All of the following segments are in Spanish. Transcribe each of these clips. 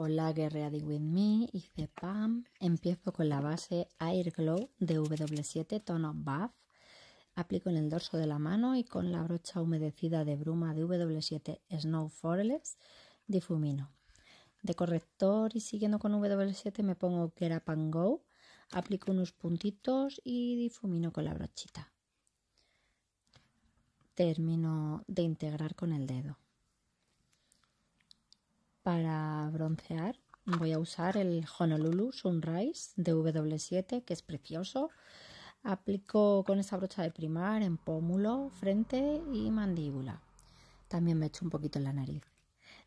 Hola Get de With Me, hice PAM. Empiezo con la base Air Glow de W7 Tono Buff. Aplico en el dorso de la mano y con la brocha humedecida de bruma de W7 Snow Foreless, difumino. De corrector y siguiendo con W7 me pongo Get Up Go. Aplico unos puntitos y difumino con la brochita. Termino de integrar con el dedo para broncear voy a usar el Honolulu Sunrise de W7, que es precioso. Aplico con esa brocha de primar en pómulo, frente y mandíbula. También me echo un poquito en la nariz.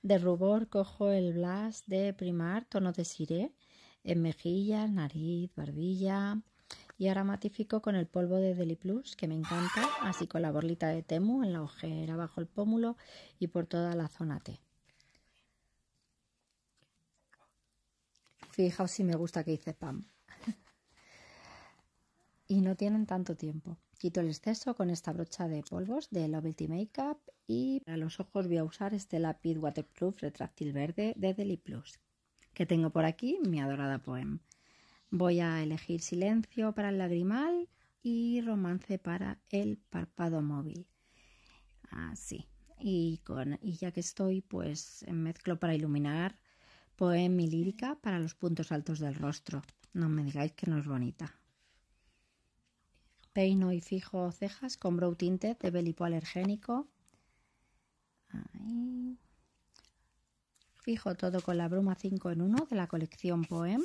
De rubor cojo el blush de primar, tono de siré en mejillas, nariz, barbilla. Y ahora matifico con el polvo de Deli Plus, que me encanta, así con la borlita de Temu en la ojera, bajo el pómulo y por toda la zona T. Fijaos si me gusta que hice pam y no tienen tanto tiempo. Quito el exceso con esta brocha de polvos de lovelty Makeup y para los ojos voy a usar este lápiz waterproof retráctil verde de Deli Plus que tengo por aquí, mi adorada poem. Voy a elegir silencio para el lagrimal y romance para el párpado móvil. Así. Y, con, y ya que estoy, pues mezclo para iluminar y lírica para los puntos altos del rostro. No me digáis que no es bonita. Peino y fijo cejas con brow tinted de belipo alergénico. Fijo todo con la bruma 5 en 1 de la colección Poem.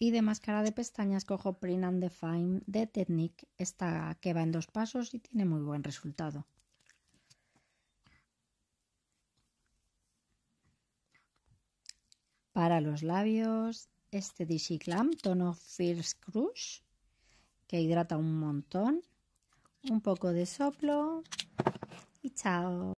Y de máscara de pestañas cojo Print and Define de Technique, esta que va en dos pasos y tiene muy buen resultado. Para los labios, este Dishy Clam, tono First Crush, que hidrata un montón. Un poco de soplo y chao.